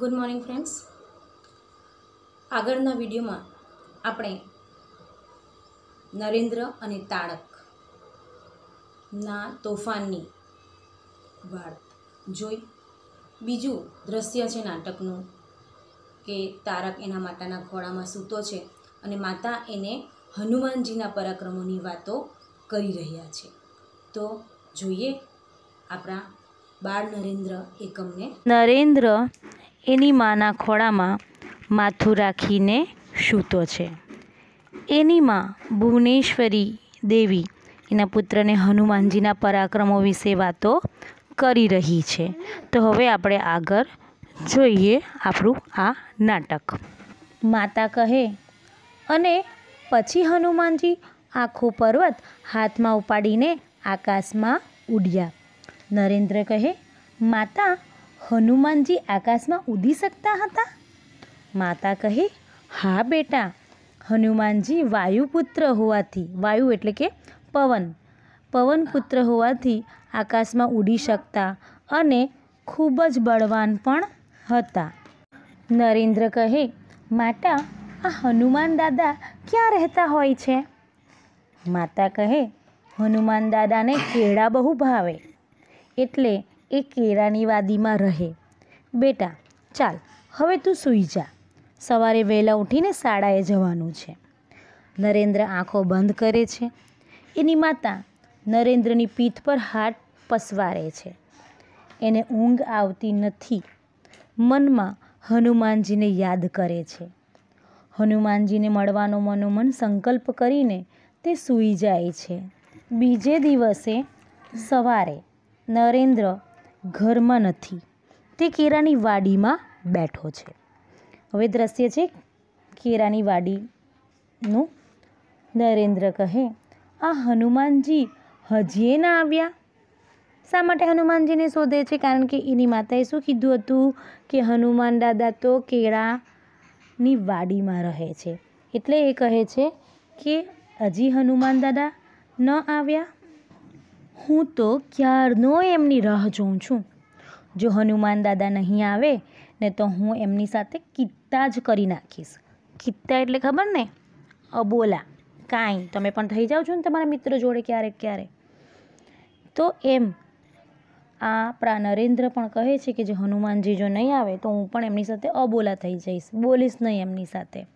good morning friends આગળના વિડીયોમાં આપણે નરેન્દ્ર અને તારક તોફાનની વાત જોઈ બીજું દ્રશ્ય છે નાટકનું કે તારક એના માતાના ખોળામાં સૂતો છે અને માતા એને હનુમાનજીના પરાક્રમોની વાતો કરી રહ્યા છે તો જોઈએ આપણા બાળ નરેન્દ્ર એકમને નરેન્દ્ર એની માના ખોળામાં માથું રાખીને સૂતો છે એની માં ભુવનેશ્વરી દેવી એના પુત્રને હનુમાનજીના પરાક્રમો વિશે વાતો કરી રહી છે તો હવે આપણે આગળ જોઈએ આપણું આ નાટક માતા કહે અને પછી હનુમાનજી આખો પર્વત હાથમાં ઉપાડીને આકાશમાં ઉડ્યા નરેન્દ્ર કહે માતા હનુમાનજી આકાશમાં ઉડી શકતા હતા માતા કહે હા બેટા હનુમાનજી વાયુપુત્ર હોવાથી વાયુ એટલે કે પવન પવનપુત્ર હોવાથી આકાશમાં ઉડી શકતા અને ખૂબ જ બળવાન પણ હતા નરેન્દ્ર કહે માતા આ હનુમાન દાદા ક્યાં રહેતા હોય છે માતા કહે હનુમાન દાદાને કેળા બહુ ભાવે એટલે એ કેળાની વાદીમાં રહે બેટા ચાલ હવે તું સૂઈ જા સવારે વહેલા ઉઠીને શાળાએ જવાનું છે નરેન્દ્ર આંખો બંધ કરે છે એની માતા નરેન્દ્રની પીઠ પર હાથ પસવારે છે એને ઊંઘ આવતી નથી મનમાં હનુમાનજીને યાદ કરે છે હનુમાનજીને મળવાનો મનોમન સંકલ્પ કરીને તે સૂઈ જાય છે બીજે દિવસે સવારે નરેન્દ્ર ઘરમાં નથી તે કેરાની વાડીમાં બેઠો છે હવે દ્રશ્ય છે કેરાની વાડીનું નરેન્દ્ર કહે આ હનુમાનજી હજીએ ના આવ્યા શા માટે હનુમાનજીને શોધે છે કારણ કે એની માતાએ શું કીધું હતું કે હનુમાન દાદા તો કેળાની વાડીમાં રહે છે એટલે એ કહે છે કે હજી હનુમાન દાદા ન આવ્યા હું તો ક્યારનો એમની રાહ જોઉં છું જો હનુમાન દાદા નહીં આવે ને તો હું એમની સાથે કિત્તા જ કરી નાખીશ કિત્તા એટલે ખબર ને અબોલા કાંઈ તમે પણ થઈ જાઓ છો ને તમારા મિત્ર જોડે ક્યારેક ક્યારે તો એમ આપણા નરેન્દ્ર પણ કહે છે કે જે હનુમાનજી જો નહીં આવે તો હું પણ એમની સાથે અબોલા થઈ જઈશ બોલીશ નહીં એમની સાથે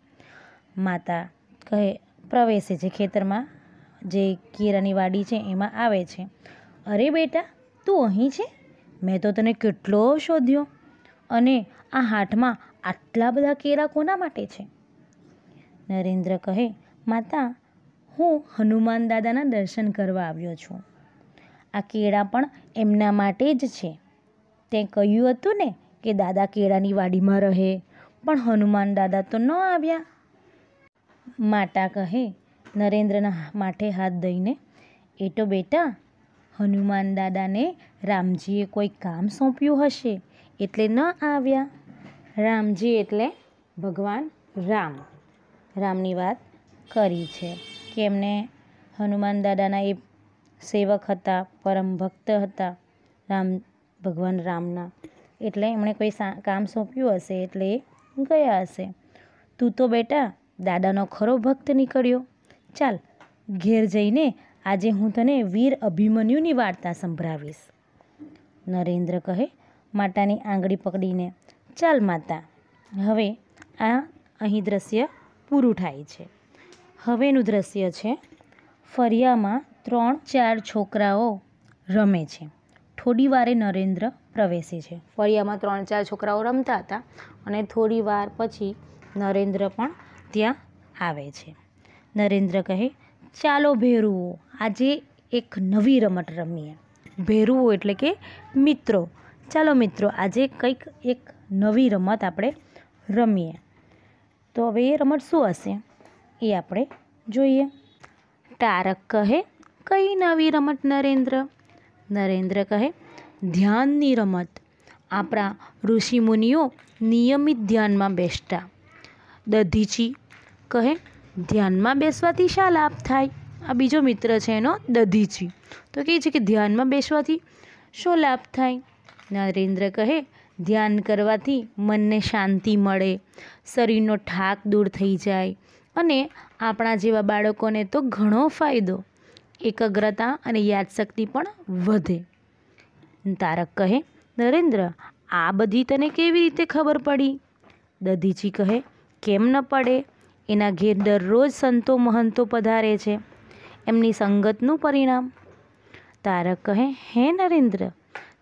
માતા કહે પ્રવેશે છે ખેતરમાં જે કેરાની વાડી છે એમાં આવે છે અરે બેટા તું અહીં છે મેં તો તને કેટલો શોધ્યો અને આ હાટમાં આટલા બધા કેરા કોના માટે છે નરેન્દ્ર કહે માતા હું હનુમાન દાદાના દર્શન કરવા આવ્યો છું આ કેળા પણ એમના માટે જ છે તે કહ્યું હતું ને કે દાદા કેળાની વાડીમાં રહે પણ હનુમાન દાદા તો ન આવ્યા માતા કહે નરેન્દ્રના માથે હાથ દઈને એ તો બેટા હનુમાન દાદાને રામજીએ કોઈ કામ સોંપ્યું હશે એટલે ન આવ્યા રામજી એટલે ભગવાન રામ રામની વાત કરી છે કે એમને હનુમાન દાદાના એ સેવક હતા પરમ ભક્ત હતા રામ ભગવાન રામના એટલે એમણે કોઈ કામ સોંપ્યું હશે એટલે એ ગયા હશે તું તો બેટા દાદાનો ખરો ભક્ત નીકળ્યો ચાલ ઘેર જઈને આજે હું તને વીર અભિમન્યુની વાર્તા સંભળાવીશ નરેન્દ્ર કહે માતાની આંગળી પકડીને ચાલ માતા હવે આ અહીં દ્રશ્ય પૂરું થાય છે હવેનું દ્રશ્ય છે ફરિયામાં ત્રણ ચાર છોકરાઓ રમે છે થોડી વારે નરેન્દ્ર પ્રવેશે છે ફરિયામાં ત્રણ ચાર છોકરાઓ રમતા હતા અને થોડી વાર પછી નરેન્દ્ર પણ ત્યાં આવે છે નરેન્દ્ર કહે ચાલો ભેરુઓ આજે એક નવી રમત રમીએ ભેરુઓ એટલે કે મિત્રો ચાલો મિત્રો આજે કંઈક એક નવી રમત આપણે રમીએ તો હવે એ રમત શું હશે એ આપણે જોઈએ તારક કહે કઈ નવી રમત નરેન્દ્ર નરેન્દ્ર કહે ધ્યાનની રમત આપણા ઋષિમુનિઓ નિયમિત ધ્યાનમાં બેસતા દધીચી કહે ધ્યાનમાં બેસવાથી શા લાભ થાય આ બીજો મિત્ર છે એનો દધીચી તો કહે છે કે ધ્યાનમાં બેસવાથી શું લાભ થાય નરેન્દ્ર કહે ધ્યાન કરવાથી મનને શાંતિ મળે શરીરનો ઠાક દૂર થઈ જાય અને આપણા જેવા બાળકોને તો ઘણો ફાયદો એકાગ્રતા અને યાદશક્તિ પણ વધે તારક કહે નરેન્દ્ર આ બધી તને કેવી રીતે ખબર પડી દધીજી કહે કેમ ન પડે એના ઘેર દરરોજ સંતો મહંતો પધારે છે એમની સંગતનું પરિણામ તારક કહે હે નરેન્દ્ર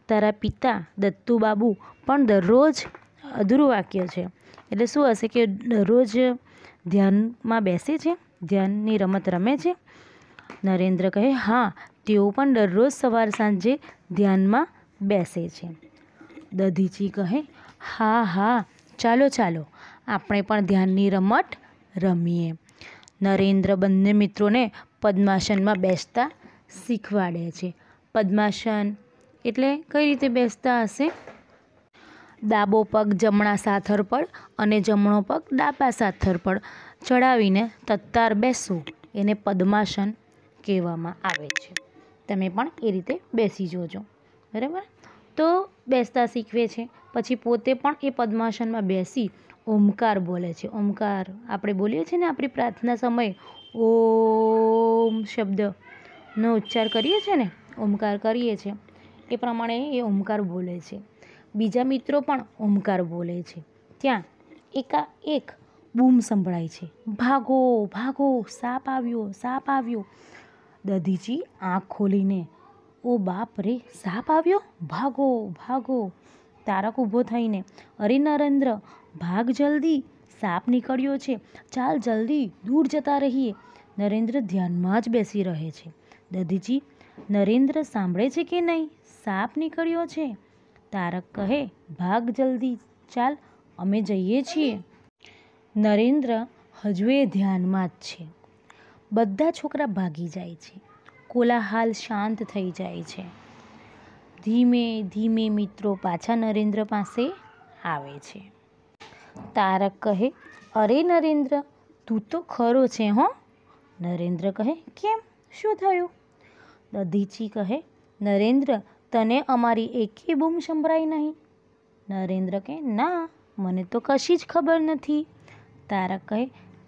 તારા પિતા દત્તુબાબુ પણ દરરોજ અધૂરું વાક્ય છે એટલે શું હશે કે દરરોજ ધ્યાનમાં બેસે છે ધ્યાનની રમત રમે છે નરેન્દ્ર કહે હા તેઓ પણ દરરોજ સવાર સાંજે ધ્યાનમાં બેસે છે દધીચી કહે હા હા ચાલો ચાલો આપણે પણ ધ્યાનની રમત રમીએ નરેન્દ્ર બંને મિત્રોને પદ્માસનમાં બેસતા શીખવાડે છે પદ્માસન એટલે કઈ રીતે બેસતા હશે ડાબો પગ જમણા સાથર પર અને જમણો પગ ડાબા સાથર પર ચડાવીને તત્તાર બેસવું એને પદ્માસન કહેવામાં આવે છે તમે પણ એ રીતે બેસી જોજો બરાબર તો બેસતા શીખવે છે પછી પોતે પણ એ પદ્માસનમાં બેસી ઓમકાર બોલે છે ઓમકાર આપણે બોલીએ છીએ ને આપણી પ્રાર્થના સમયે ઓમ શબ્દનો ઉચ્ચાર કરીએ છીએ ને ઓમકાર કરીએ છીએ એ પ્રમાણે એ ઓમકાર બોલે છે બીજા મિત્રો પણ ઓમકાર બોલે છે ત્યાં એકા એક બૂમ સંભળાય છે ભાગો ભાગો સાપ આવ્યો સાપ આવ્યો દધીજી આંખ ખોલીને ઓ બાપ રે સાપ આવ્યો ભાગો ભાગો તારક ઊભો થઈને અરે નરેન્દ્ર ભાગ જલ્દી સાપ નીકળ્યો છે ચાલ જલ્દી દૂર જતા રહીએ નરેન્દ્ર ધ્યાનમાં જ બેસી રહે છે દધીજી નરેન્દ્ર સાંભળે છે કે નહીં સાપ નીકળ્યો છે તારક કહે ભાગ જલ્દી ચાલ અમે જઈએ છીએ નરેન્દ્ર હજુ એ ધ્યાનમાં જ છે બધા છોકરા ભાગી જાય છે કોલાહાલ શાંત થઈ જાય છે ધીમે ધીમે મિત્રો પાછા નરેન્દ્ર પાસે આવે છે તારક કહે અરે નરેન્દ્ર તું તો ખરો છે હો નરેન્દ્ર કહે કેમ શું થયું દધીચી કહે નરેન્દ્ર તને અમારી એકે બૂમ સંભળાઈ નહીં નરેન્દ્ર કહે ના મને તો કશી જ ખબર નથી તારક કહે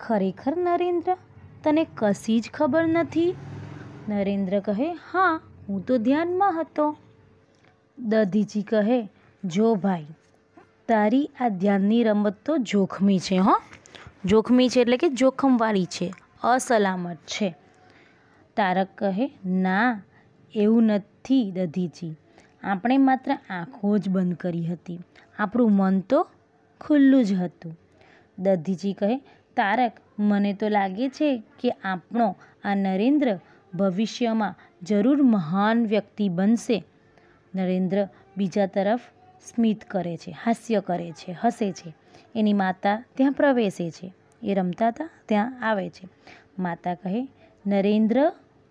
ખરેખર નરેન્દ્ર તને કશી જ ખબર નથી નરેન્દ્ર કહે હા હું તો ધ્યાનમાં હતો દધીજી કહે જો ભાઈ તારી આ ધ્યાનની રમત તો જોખમી છે હો જોખમી છે એટલે કે જોખમવાળી છે અસલામત છે તારક કહે ના એવું નથી દધીજી આપણે માત્ર આંખો જ બંધ કરી હતી આપણું મન તો ખુલ્લું જ હતું દધીજી કહે તારક મને તો લાગે છે કે આપણો આ નરેન્દ્ર ભવિષ્યમાં જરૂર મહાન વ્યક્તિ બનશે નરેન્દ્ર બીજા તરફ સ્મિત કરે છે હાસ્ય કરે છે હસે છે એની માતા ત્યાં પ્રવેશે છે એ રમતા હતા ત્યાં આવે છે માતા કહે નરેન્દ્ર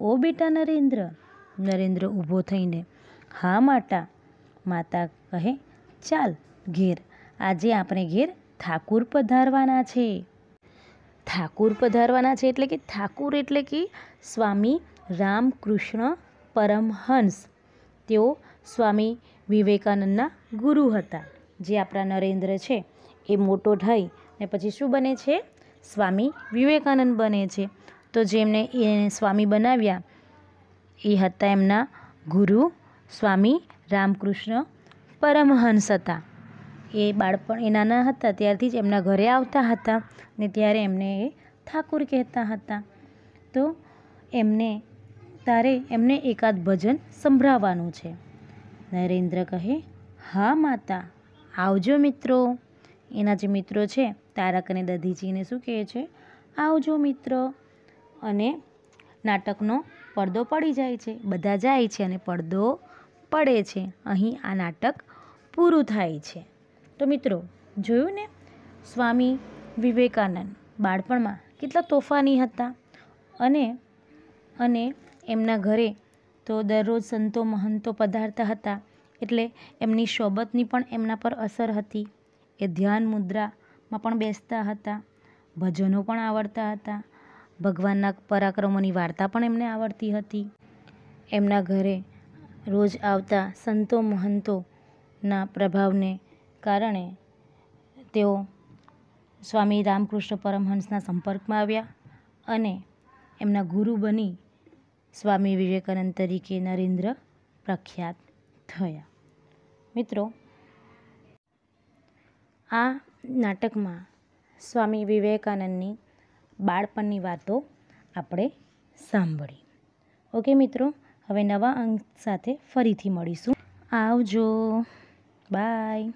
ઓ બેટા નરેન્દ્ર નરેન્દ્ર ઊભો થઈને હા માટા માતા કહે ચાલ ઘેર આજે આપણે ઘેર ઠાકુર પધારવાના છે ઠાકુર પધારવાના છે એટલે કે ઠાકુર એટલે કે સ્વામી રામકૃષ્ણ પરમહંસ તેઓ સ્વામી વિવેકાનંદના ગુરુ હતા જે આપણા નરેન્દ્ર છે એ મોટો થઈ ને પછી શું બને છે સ્વામી વિવેકાનંદ બને છે તો જેમને એ સ્વામી બનાવ્યા એ હતા એમના ગુરુ સ્વામી રામકૃષ્ણ પરમહંસ હતા એ બાળપણ એ નાના હતા ત્યારથી જ એમના ઘરે આવતા હતા ને ત્યારે એમને એ ઠાકુર કહેતા હતા તો એમને તારે એમને એકાદ ભજન સંભળાવવાનું છે નરેન્દ્ર કહે હા માતા આવજો મિત્રો એના જે મિત્રો છે તારક અને દધીજીને શું કહે છે આવજો મિત્રો અને નાટકનો પડદો પડી જાય છે બધા જાય છે અને પડદો પડે છે અહીં આ નાટક પૂરું થાય છે તો મિત્રો જોયું ને સ્વામી વિવેકાનંદ બાળપણમાં કેટલા તોફાની હતા અને અને એમના ઘરે તો દરરોજ સંતો મહંતો પધારતા હતા એટલે એમની સોબતની પણ એમના પર અસર હતી એ ધ્યાન મુદ્રામાં પણ બેસતા હતા ભજનો પણ આવડતા હતા ભગવાનના પરાક્રમોની વાર્તા પણ એમને આવડતી હતી એમના ઘરે રોજ આવતા સંતો મહંતોના પ્રભાવને કારણે તેઓ સ્વામી રામકૃષ્ણ પરમહંસના સંપર્કમાં આવ્યા અને એમના ગુરુ બની સ્વામી વિવેકાનંદ તરીકે નરેન્દ્ર પ્રખ્યાત થયા મિત્રો આ નાટકમાં સ્વામી વિવેકાનંદની બાળપણની વાતો આપણે સાંભળી ઓકે મિત્રો હવે નવા અંક સાથે ફરીથી મળીશું આવજો બાય